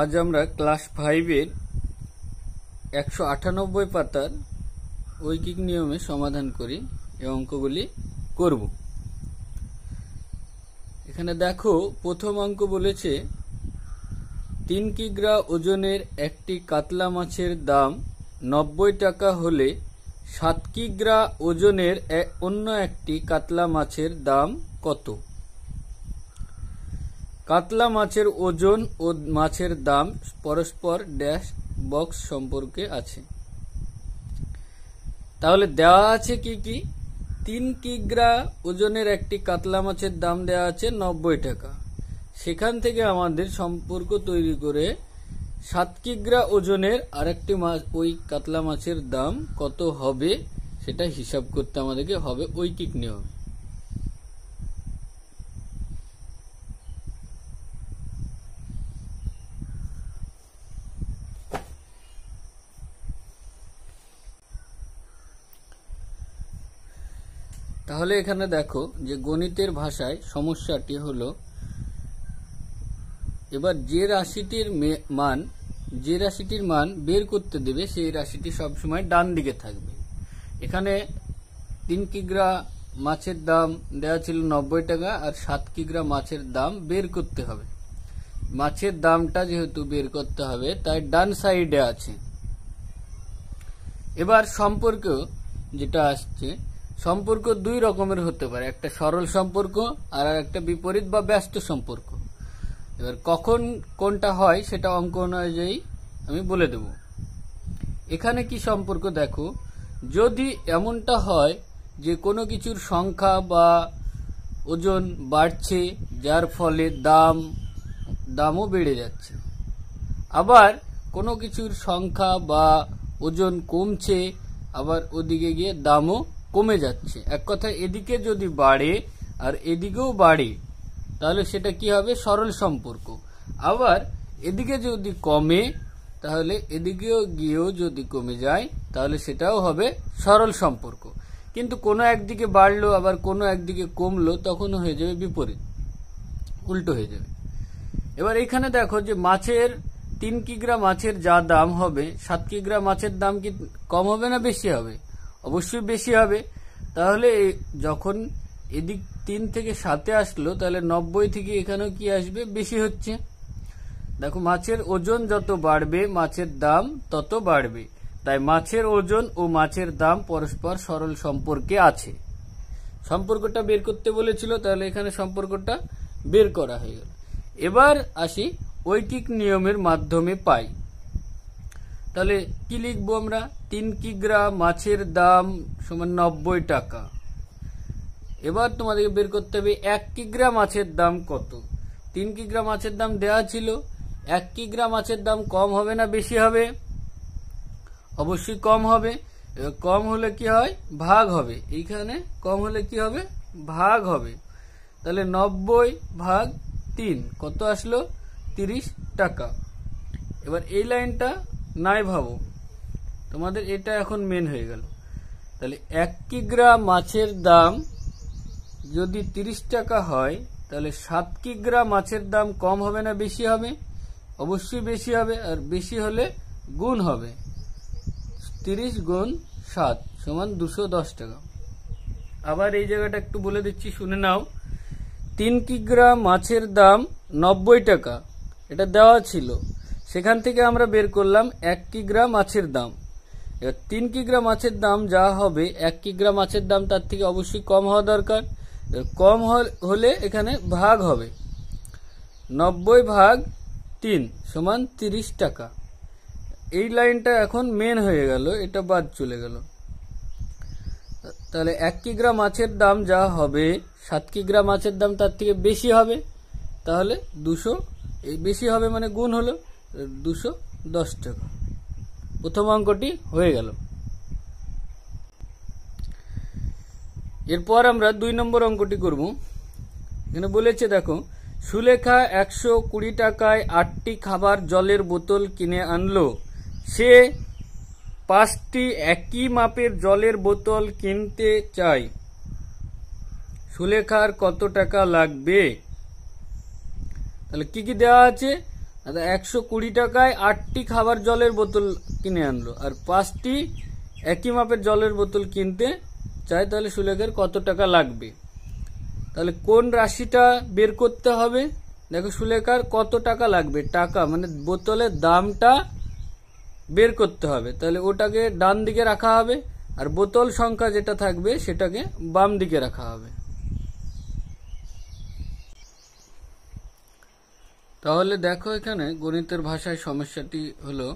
আজ আমরা ক্লাস ফাইভের একশো আটানব্বই পাতার ঐকিক নিয়মে সমাধান করি এই অঙ্কগুলি করব এখানে দেখো প্রথম অঙ্ক বলেছে তিন কিগ্রা ওজনের একটি কাতলা মাছের দাম নব্বই টাকা হলে সাত কিগ্রা ওজনের অন্য একটি কাতলা মাছের দাম কত কাতলা মাছের ওজন ও মাছের দাম পরস্পর ড্যাশ বক্স সম্পর্কে আছে তাহলে দেওয়া আছে কি কি তিন কিগ্রা ওজনের একটি কাতলা মাছের দাম দেওয়া আছে নব্বই টাকা সেখান থেকে আমাদের সম্পর্ক তৈরি করে সাত কিগ্রা ওজনের আরেকটি মাছ ওই কাতলা মাছের দাম কত হবে সেটা হিসাব করতে আমাদেরকে হবে ওই কিক নিয়মে তাহলে এখানে দেখো যে গণিতের ভাষায় সমস্যাটি হল এবার যে রাশিটির মান যে রাশিটির মান বের করতে দেবে সেই রাশিটি সবসময় ডান দিকে থাকবে এখানে তিন কিগ্রা মাছের দাম দেওয়া ছিল নব্বই টাকা আর সাত কিগ্রা মাছের দাম বের করতে হবে মাছের দামটা যেহেতু বের করতে হবে তাই ডান সাইডে আছে এবার সম্পর্কেও যেটা আসছে সম্পর্ক দুই রকমের হতে পারে একটা সরল সম্পর্ক আর একটা বিপরীত বা ব্যস্ত সম্পর্ক এবার কখন কোনটা হয় সেটা অঙ্ক অনুযায়ী আমি বলে দেব এখানে কি সম্পর্ক দেখো যদি এমনটা হয় যে কোনো কিছুর সংখ্যা বা ওজন বাড়ছে যার ফলে দাম দামও বেড়ে যাচ্ছে আবার কোনো কিছুর সংখ্যা বা ওজন কমছে আবার ওদিকে গিয়ে দামও কমে যাচ্ছে এক কথায় এদিকে যদি বাড়ে আর এদিকেও বাড়ে তাহলে সেটা কি হবে সরল সম্পর্ক আবার এদিকে যদি কমে তাহলে এদিকেও গিয়েও যদি কমে যায় তাহলে সেটাও হবে সরল সম্পর্ক কিন্তু কোনো একদিকে বাড়লো আবার কোনো একদিকে কমলো তখনও হয়ে যাবে বিপরীত উল্টো হয়ে যাবে এবার এখানে দেখো যে মাছের তিন কিগ্রা মাছের যা দাম হবে সাত কিগ্রা মাছের দাম কি কম হবে না বেশি হবে অবশ্যই বেশি হবে তাহলে যখন এদিক তিন থেকে সাতে আসলো তাহলে নব্বই থেকে এখানেও কি আসবে বেশি হচ্ছে দেখো মাছের ওজন যত বাড়বে মাছের দাম তত বাড়বে তাই মাছের ওজন ও মাছের দাম পরস্পর সরল সম্পর্কে আছে সম্পর্কটা বের করতে বলেছিল তাহলে এখানে সম্পর্কটা বের করা হয়ে গেল এবার আসি ঐকিক নিয়মের মাধ্যমে পাই তাহলে কি লিখবো আমরা তিন কিগ্রা মাছের দাম সমান নব্বই টাকা এবার তোমাদেরকে বের করতে হবে এক কিগ্রা মাছের দাম কত তিন কিগ্রা মাছের দাম দেয়া ছিল এক কিগ্রা মাছের দাম কম হবে না বেশি হবে অবশ্যই কম হবে কম হলে কি হয় ভাগ হবে এইখানে কম হলে কি হবে ভাগ হবে তাহলে নব্বই ভাগ তিন কত আসলো তিরিশ টাকা এবার এই লাইনটা নাই ভাবো তোমাদের এটা এখন মেন হয়ে গেল তাহলে এক কিগ্রা মাছের দাম যদি তিরিশ টাকা হয় তাহলে সাত কিগ্রা মাছের দাম কম হবে না বেশি হবে অবশ্যই বেশি হবে আর বেশি হলে গুণ হবে তিরিশ গুণ সাত সমান দুশো দশ টাকা আবার এই জায়গাটা একটু বলে দিচ্ছি শুনে নাও তিন কিগ্রা মাছের দাম নব্বই টাকা এটা দেওয়া ছিল সেখান থেকে আমরা বের করলাম এক কিগ্রা মাছের দাম এবার তিন কিগ্রা মাছের দাম যা হবে এক কিগ্রা মাছের দাম তার থেকে অবশ্যই কম হওয়া দরকার কম হলে এখানে ভাগ হবে নব্বই ভাগ তিন সমান তিরিশ টাকা এই লাইনটা এখন মেন হয়ে গেল এটা বাদ চলে গেল তাহলে এক কিগ্রা মাছের দাম যা হবে সাত কিগ্রা মাছের দাম তার থেকে বেশি হবে তাহলে দুশো বেশি হবে মানে গুণ হলো দুশো দশ টাকা প্রথম অঙ্কটি হয়ে গেল এরপর আমরা দুই নম্বর অঙ্কটি করব এখানে বলেছে দেখো সুলেখা একশো কুড়ি টাকায় আটটি খাবার জলের বোতল কিনে আনলো সে পাঁচটি একই মাপের জলের বোতল কিনতে চায় সুলেখার কত টাকা লাগবে তাহলে কি কি দেওয়া আছে দাদা আচ্ছা, একশো কুড়ি টাকায় আটটি খাবার জলের বোতল কিনে আনলো আর পাঁচটি একই মাপের জলের বোতল কিনতে চায় তাহলে সুলেখের কত টাকা লাগবে তাহলে কোন রাশিটা বের করতে হবে দেখো সুলেখার কত টাকা লাগবে টাকা মানে বোতলের দামটা বের করতে হবে তাহলে ওটাকে ডান দিকে রাখা হবে আর বোতল সংখ্যা যেটা থাকবে সেটাকে বাম দিকে রাখা হবে তাহলে দেখো এখানে গণিতের ভাষায় সমস্যাটি হলো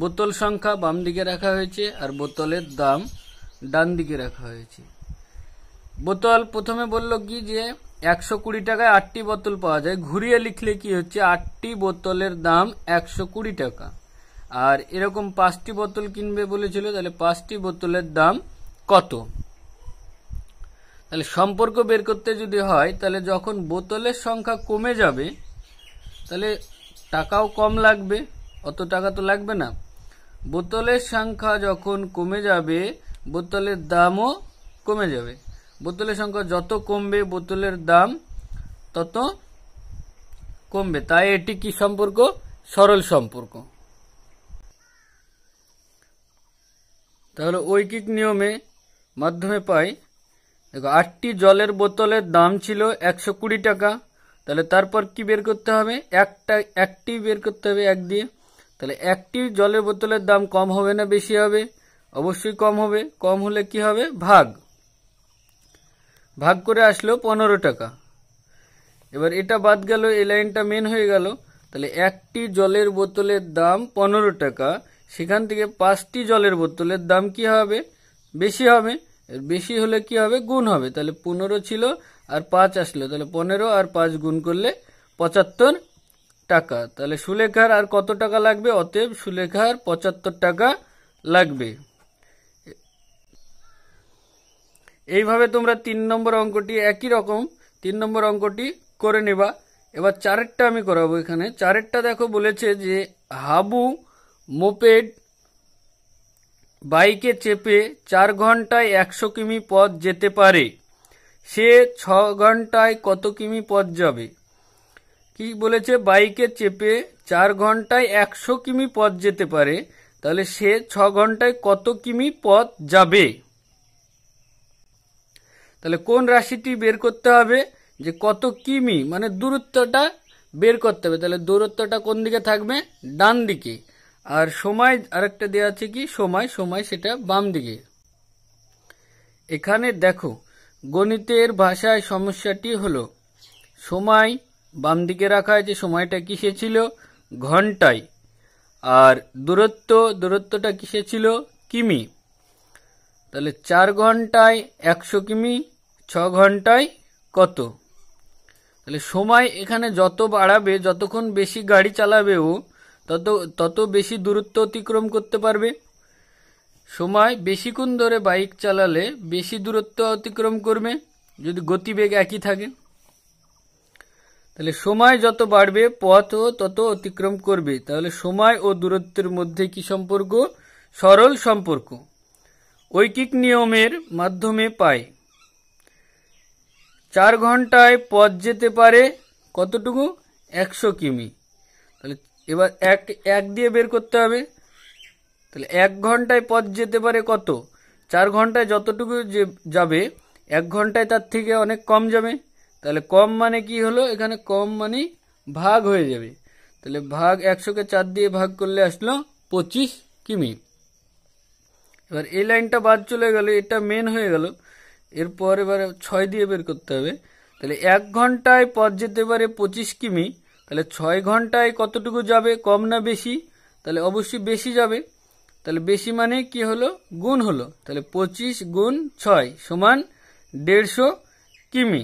বোতল সংখ্যা বাম দিকে রাখা হয়েছে আর বোতলের দাম ডান দিকে রাখা হয়েছে বোতল প্রথমে বলল কি যে একশো কুড়ি টাকায় আটটি বোতল পাওয়া যায় ঘুরিয়ে লিখলে কি হচ্ছে আটটি বোতলের দাম একশো কুড়ি টাকা আর এরকম পাঁচটি বোতল কিনবে বলেছিল তাহলে পাঁচটি বোতলের দাম কত তাহলে সম্পর্ক বের করতে যদি হয় তাহলে যখন বোতলের সংখ্যা কমে যাবে তাহলে টাকাও কম লাগবে অত টাকা তো লাগবে না বোতলের সংখ্যা যখন কমে যাবে বোতলের দামও কমে যাবে বোতলের সংখ্যা যত কমবে বোতলের দাম তত কমবে তাই এটি কি সম্পর্ক সরল সম্পর্ক তাহলে ঐকিক নিয়মে মাধ্যমে পাই দেখো আটটি জলের বোতলের দাম ছিল একশো কুড়ি টাকা তাহলে তারপর কি বের করতে হবে একটা একটি বের করতে হবে এক দিয়ে তাহলে একটি জলের বোতলের দাম কম হবে না বেশি হবে অবশ্যই কম হবে কম হলে কি হবে ভাগ ভাগ করে আসলো পনেরো টাকা এবার এটা বাদ গেল এই লাইনটা মেন হয়ে গেল তাহলে একটি জলের বোতলের দাম পনেরো টাকা সেখান থেকে পাঁচটি জলের বোতলের দাম কি হবে বেশি হবে বেশি হলে কি হবে গুণ হবে তাহলে পনেরো ছিল আর পাঁচ আসলে তাহলে পনেরো আর পাঁচ গুণ করলে পঁচাত্তর টাকা তাহলে সুলেখার আর কত টাকা লাগবে অতএব সুলেখার পঁচাত্তর টাকা লাগবে এইভাবে তোমরা তিন নম্বর অঙ্কটি একই রকম তিন নম্বর অঙ্কটি করে নেবা এবার চারেরটা আমি করাবো এখানে চারেরটা দেখো বলেছে যে হাবু মোপেড বাইকে চেপে চার ঘন্টায় একশো কিমি পথ যেতে পারে সে ছ ঘন্টায় কত কিমি পথ যাবে কি বলেছে বাইকে চেপে চার ঘন্টায় একশো কিমি পথ যেতে পারে তাহলে সে ছ ঘন্টায় কত কিমি পথ যাবে তাহলে কোন রাশিটি বের করতে হবে যে কত কিমি মানে দূরত্বটা বের করতে হবে তাহলে দূরত্বটা কোন দিকে থাকবে ডান দিকে আর সময় আরেকটা দেওয়া আছে কি সময় সময় সেটা বাম দিকে এখানে দেখো গণিতের ভাষায় সমস্যাটি হল সময় বাম দিকে রাখা হয়েছে সময়টা কিসে ছিল ঘন্টায় আর দূরত্ব দূরত্বটা কিসে ছিল কিমি তাহলে চার ঘন্টায় একশো কিমি ছ ঘন্টায় কত তাহলে সময় এখানে যত বাড়াবে যতক্ষণ বেশি গাড়ি চালাবে ও তত তত বেশি দূরত্ব অতিক্রম করতে পারবে সময় বেশিক্ষণ ধরে বাইক চালালে বেশি দূরত্ব অতিক্রম করবে যদি গতিবেগ একই থাকে তাহলে সময় যত বাড়বে পথও তত অতিক্রম করবে তাহলে সময় ও দূরত্বের মধ্যে কি সম্পর্ক সরল সম্পর্ক ঐকিক নিয়মের মাধ্যমে পায় চার ঘন্টায় পথ যেতে পারে কতটুকু একশো কিমি তাহলে এবার এক এক দিয়ে বের করতে হবে তাহলে এক ঘন্টায় পথ যেতে পারে কত চার ঘন্টায় যতটুকু যে যাবে এক ঘন্টায় তার থেকে অনেক কম যাবে তাহলে কম মানে কি হলো এখানে কম মানে ভাগ হয়ে যাবে তাহলে ভাগ একশোকে চার দিয়ে ভাগ করলে আসলো পঁচিশ কিমি এবার এই লাইনটা বাদ চলে গেল এটা মেন হয়ে গেল এরপর এবার ছয় দিয়ে বের করতে হবে তাহলে এক ঘন্টায় পথ যেতে পারে পঁচিশ কিমি তাহলে ছয় ঘন্টায় কতটুকু যাবে কম না বেশি তাহলে অবশ্যই বেশি যাবে তাহলে বেশি মানে কি হলো গুণ হলো তাহলে পঁচিশ গুণ ছয় সমান দেড়শো কিমি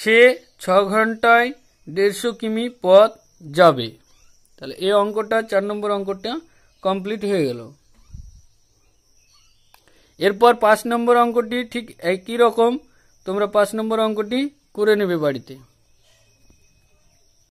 সে ছ ঘন্টায় দেড়শো কিমি পথ যাবে তাহলে এই অঙ্কটা চার নম্বর অঙ্কটা কমপ্লিট হয়ে গেল এরপর পাঁচ নম্বর অঙ্কটি ঠিক একই রকম তোমরা পাঁচ নম্বর অঙ্কটি করে নেবে বাড়িতে